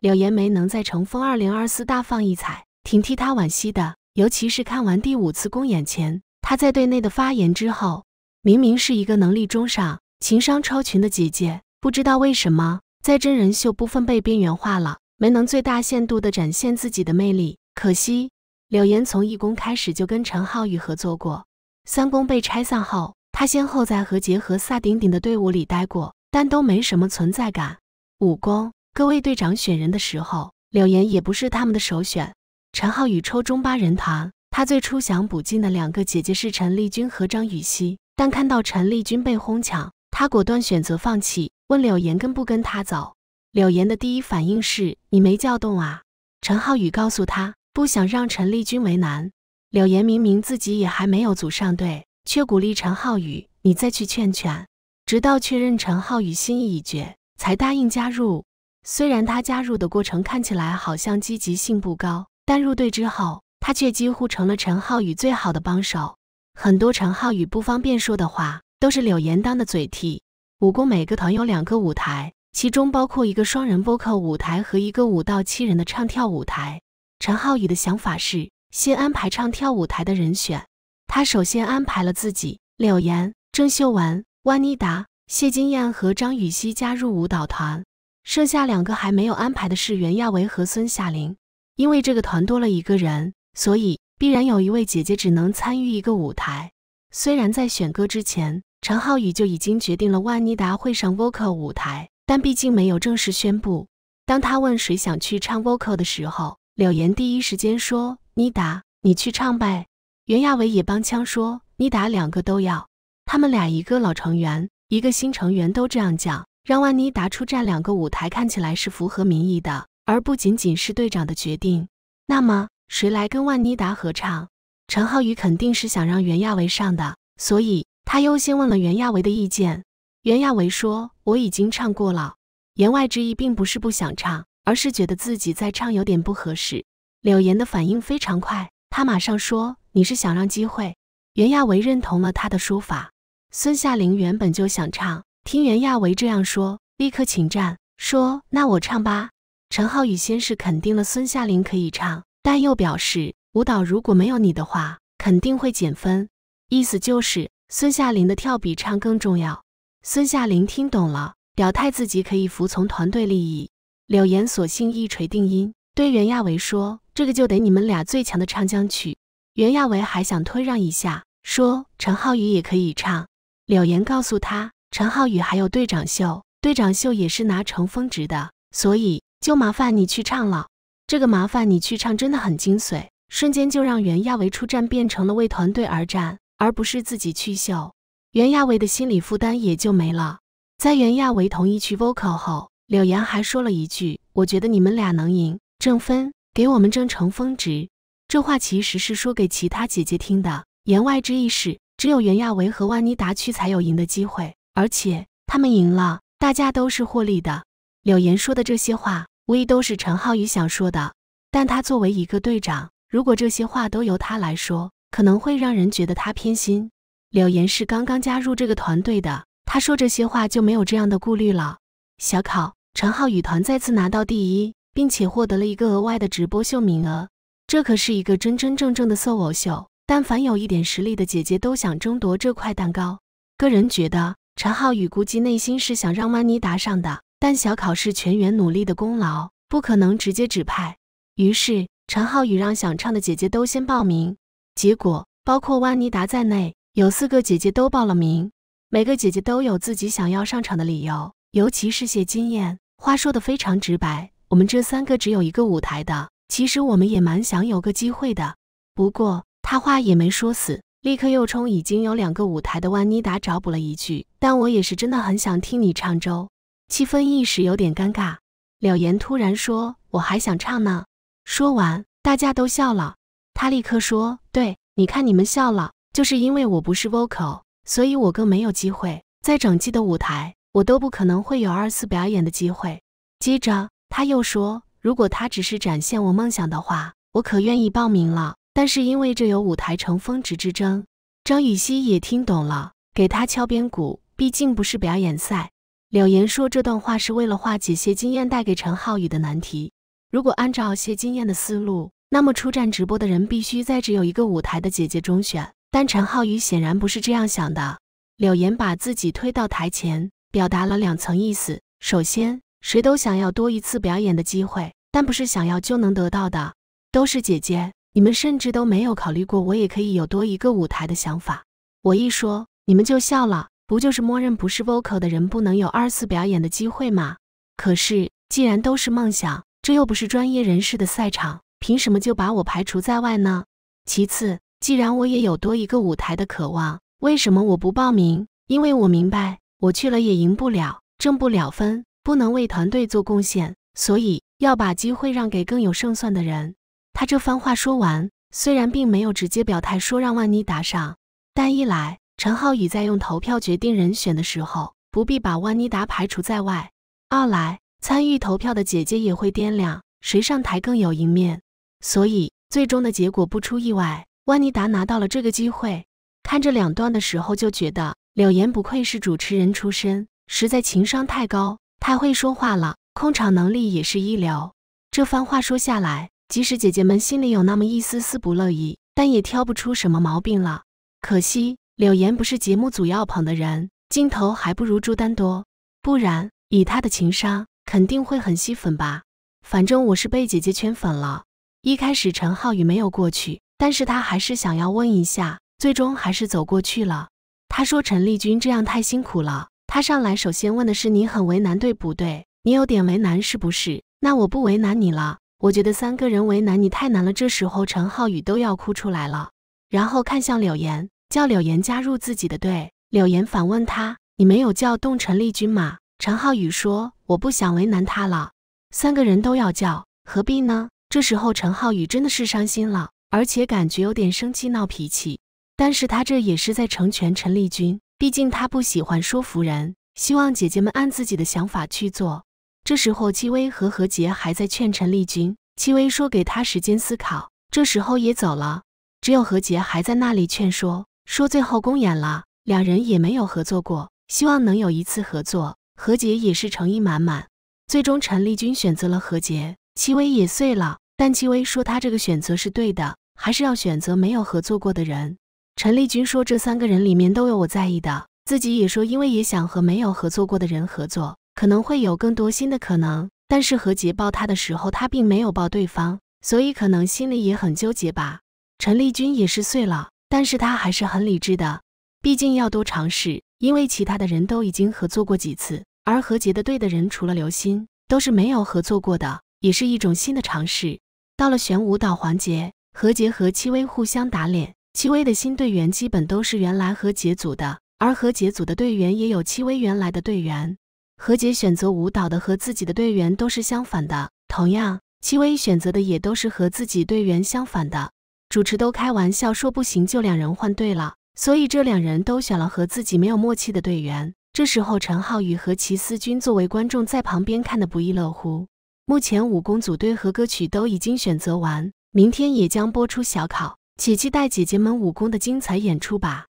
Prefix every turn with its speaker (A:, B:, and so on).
A: 柳岩没能在《乘风二零二四》大放异彩，挺替她惋惜的。尤其是看完第五次公演前，她在队内的发言之后，明明是一个能力中上、情商超群的姐姐，不知道为什么在真人秀部分被边缘化了，没能最大限度地展现自己的魅力。可惜，柳岩从一公开始就跟陈浩宇合作过，三公被拆散后，她先后在何洁和萨顶顶的队伍里待过，但都没什么存在感。五公。各位队长选人的时候，柳岩也不是他们的首选。陈浩宇抽中八人团，他最初想补进的两个姐姐是陈丽君和张雨曦，但看到陈丽君被哄抢，他果断选择放弃。问柳岩跟不跟他走，柳岩的第一反应是“你没叫动啊”。陈浩宇告诉他不想让陈丽君为难，柳岩明明自己也还没有组上队，却鼓励陈浩宇：“你再去劝劝。”直到确认陈浩宇心意已决，才答应加入。虽然他加入的过程看起来好像积极性不高，但入队之后，他却几乎成了陈浩宇最好的帮手。很多陈浩宇不方便说的话，都是柳岩当的嘴替。武功每个团有两个舞台，其中包括一个双人播客舞台和一个五到七人的唱跳舞台。陈浩宇的想法是先安排唱跳舞台的人选，他首先安排了自己、柳岩、郑秀文、万妮达、谢金燕和张雨曦加入舞蹈团。剩下两个还没有安排的是袁娅维和孙夏玲，因为这个团多了一个人，所以必然有一位姐姐只能参与一个舞台。虽然在选歌之前，陈浩宇就已经决定了万妮达会上 vocal 舞台，但毕竟没有正式宣布。当他问谁想去唱 vocal 的时候，柳岩第一时间说：“妮达，你去唱呗。”袁娅维也帮腔说：“妮达，两个都要。”他们俩一个老成员，一个新成员，都这样讲。让万妮达出战两个舞台看起来是符合民意的，而不仅仅是队长的决定。那么谁来跟万妮达合唱？陈浩宇肯定是想让袁娅维上的，所以他优先问了袁娅维的意见。袁娅维说：“我已经唱过了。”言外之意并不是不想唱，而是觉得自己在唱有点不合适。柳岩的反应非常快，他马上说：“你是想让机会？”袁娅维认同了他的说法。孙夏玲原本就想唱。听袁亚维这样说，立刻请战，说：“那我唱吧。”陈浩宇先是肯定了孙夏琳可以唱，但又表示舞蹈如果没有你的话，肯定会减分，意思就是孙夏琳的跳比唱更重要。孙夏琳听懂了，表态自己可以服从团队利益。柳岩索性一锤定音，对袁亚维说：“这个就得你们俩最强的唱将曲。”袁亚维还想推让一下，说：“陈浩宇也可以唱。”柳岩告诉他。陈浩宇还有队长秀，队长秀也是拿成峰值的，所以就麻烦你去唱了。这个麻烦你去唱真的很精髓，瞬间就让袁娅维出战变成了为团队而战，而不是自己去秀。袁娅维的心理负担也就没了。在袁娅维同意去 vocal 后，柳岩还说了一句：“我觉得你们俩能赢，挣分给我们争成峰值。”这话其实是说给其他姐姐听的，言外之意是只有袁娅维和万妮达去才有赢的机会。而且他们赢了，大家都是获利的。柳岩说的这些话，无疑都是陈浩宇想说的。但他作为一个队长，如果这些话都由他来说，可能会让人觉得他偏心。柳岩是刚刚加入这个团队的，他说这些话就没有这样的顾虑了。小考，陈浩宇团再次拿到第一，并且获得了一个额外的直播秀名额。这可是一个真真正正的 SOLO 秀，但凡有一点实力的姐姐都想争夺这块蛋糕。个人觉得。陈浩宇估计内心是想让曼妮达上的，但小考是全员努力的功劳，不可能直接指派。于是陈浩宇让想唱的姐姐都先报名。结果包括万妮达在内，有四个姐姐都报了名。每个姐姐都有自己想要上场的理由，尤其是谢金燕，话说的非常直白：“我们这三个只有一个舞台的，其实我们也蛮想有个机会的。”不过他话也没说死。立刻又冲已经有两个舞台的万妮达找补了一句：“但我也是真的很想听你唱。”周气氛一时有点尴尬。了言突然说：“我还想唱呢。”说完，大家都笑了。他立刻说：“对，你看你们笑了，就是因为我不是 vocal，所以我更没有机会在整季的舞台，我都不可能会有二次表演的机会。”接着他又说：“如果他只是展现我梦想的话，我可愿意报名了。”但是因为这有舞台成峰值之争，张予曦也听懂了，给他敲边鼓。毕竟不是表演赛。柳岩说这段话是为了化解谢金燕带给陈浩宇的难题。如果按照谢金燕的思路，那么出战直播的人必须在只有一个舞台的姐姐中选。但陈浩宇显然不是这样想的。柳岩把自己推到台前，表达了两层意思：首先，谁都想要多一次表演的机会，但不是想要就能得到的。都是姐姐。你们甚至都没有考虑过我也可以有多一个舞台的想法。我一说，你们就笑了。不就是默认不是 vocal 的人不能有二次表演的机会吗？可是既然都是梦想，这又不是专业人士的赛场，凭什么就把我排除在外呢？其次，既然我也有多一个舞台的渴望，为什么我不报名？因为我明白，我去了也赢不了，挣不了分，不能为团队做贡献，所以要把机会让给更有胜算的人。他这番话说完，虽然并没有直接表态说让万妮达上，但一来陈浩宇在用投票决定人选的时候，不必把万妮达排除在外；二来参与投票的姐姐也会掂量谁上台更有赢面。所以最终的结果不出意外，万妮达拿到了这个机会。看这两段的时候，就觉得柳岩不愧是主持人出身，实在情商太高，太会说话了，控场能力也是一流。这番话说下来。即使姐姐们心里有那么一丝丝不乐意，但也挑不出什么毛病了。可惜柳岩不是节目组要捧的人，镜头还不如朱丹多。不然以她的情商，肯定会很吸粉吧。反正我是被姐姐圈粉了。一开始陈浩宇没有过去，但是他还是想要问一下，最终还是走过去了。他说：“陈丽君这样太辛苦了。”他上来首先问的是：“你很为难，对不对？你有点为难，是不是？那我不为难你了。”我觉得三个人为难你太难了，这时候陈浩宇都要哭出来了，然后看向柳岩，叫柳岩加入自己的队。柳岩反问他：“你没有叫动陈丽君吗？”陈浩宇说：“我不想为难他了。”三个人都要叫，何必呢？这时候陈浩宇真的是伤心了，而且感觉有点生气闹脾气，但是他这也是在成全陈丽君，毕竟他不喜欢说服人，希望姐姐们按自己的想法去做。这时候，戚薇和何洁还在劝陈丽君。戚薇说：“给他时间思考。”这时候也走了，只有何洁还在那里劝说，说最后公演了，两人也没有合作过，希望能有一次合作。何洁也是诚意满满。最终，陈丽君选择了何洁，戚薇也碎了。但戚薇说：“她这个选择是对的，还是要选择没有合作过的人。”陈丽君说：“这三个人里面都有我在意的，自己也说，因为也想和没有合作过的人合作。”可能会有更多新的可能，但是何捷抱他的时候，他并没有抱对方，所以可能心里也很纠结吧。陈丽君也是碎了，但是他还是很理智的，毕竟要多尝试，因为其他的人都已经合作过几次，而何捷的队的人除了刘鑫，都是没有合作过的，也是一种新的尝试。到了选舞蹈环节，何捷和戚薇互相打脸，戚薇的新队员基本都是原来何捷组的，而何捷组的队员也有戚薇原来的队员。何洁选择舞蹈的和自己的队员都是相反的，同样戚薇选择的也都是和自己队员相反的。主持都开玩笑说不行就两人换队了，所以这两人都选了和自己没有默契的队员。这时候陈浩宇和齐思钧作为观众在旁边看的不亦乐乎。目前武功组队和歌曲都已经选择完，明天也将播出小考，且期待姐姐们武功的精彩演出吧。